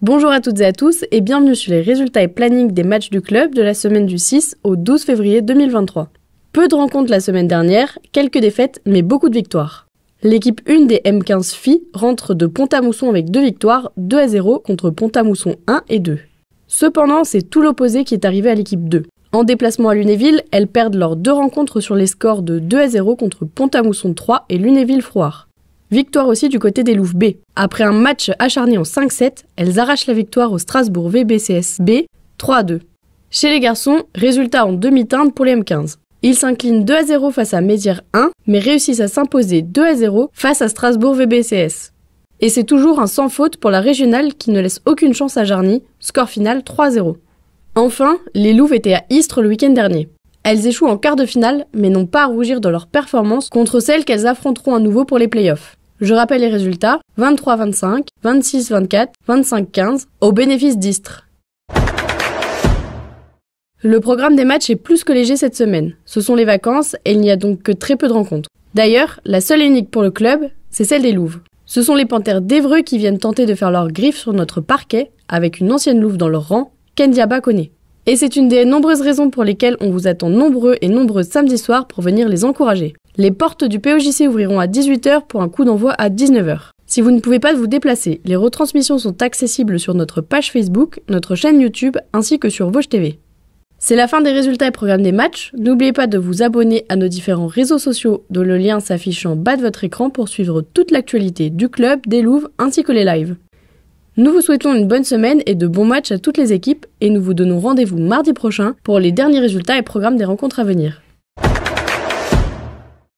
Bonjour à toutes et à tous et bienvenue sur les résultats et planning des matchs du club de la semaine du 6 au 12 février 2023. Peu de rencontres la semaine dernière, quelques défaites mais beaucoup de victoires. L'équipe 1 des M15 FI rentre de Pont-à-Mousson avec deux victoires, 2 à 0 contre Pont-à-Mousson 1 et 2. Cependant, c'est tout l'opposé qui est arrivé à l'équipe 2. En déplacement à Lunéville, elles perdent leurs deux rencontres sur les scores de 2 à 0 contre Pont-à-Mousson 3 et Lunéville-Froire. Victoire aussi du côté des Louves B. Après un match acharné en 5-7, elles arrachent la victoire au Strasbourg VBCS B 3-2. Chez les garçons, résultat en demi-teinte pour les M15. Ils s'inclinent 2 0 face à Mézières 1, mais réussissent à s'imposer 2 0 face à Strasbourg VBCS. Et c'est toujours un sans faute pour la régionale qui ne laisse aucune chance à Jarny, score final 3 0. Enfin, les Louves étaient à Istres le week-end dernier. Elles échouent en quart de finale, mais n'ont pas à rougir de leur performance contre celles qu'elles affronteront à nouveau pour les playoffs. Je rappelle les résultats 23-25, 26-24, 25-15, au bénéfice d'Istres. Le programme des matchs est plus que léger cette semaine. Ce sont les vacances et il n'y a donc que très peu de rencontres. D'ailleurs, la seule et unique pour le club, c'est celle des Louves. Ce sont les Panthères d'Evreux qui viennent tenter de faire leur griffe sur notre parquet avec une ancienne Louve dans leur rang, Kendia Bakoné. Et c'est une des nombreuses raisons pour lesquelles on vous attend nombreux et nombreux samedi soir pour venir les encourager. Les portes du POJC ouvriront à 18h pour un coup d'envoi à 19h. Si vous ne pouvez pas vous déplacer, les retransmissions sont accessibles sur notre page Facebook, notre chaîne YouTube ainsi que sur Vosges TV. C'est la fin des résultats et programmes des matchs. N'oubliez pas de vous abonner à nos différents réseaux sociaux dont le lien s'affiche en bas de votre écran pour suivre toute l'actualité du club, des Louves ainsi que les lives. Nous vous souhaitons une bonne semaine et de bons matchs à toutes les équipes et nous vous donnons rendez-vous mardi prochain pour les derniers résultats et programmes des rencontres à venir.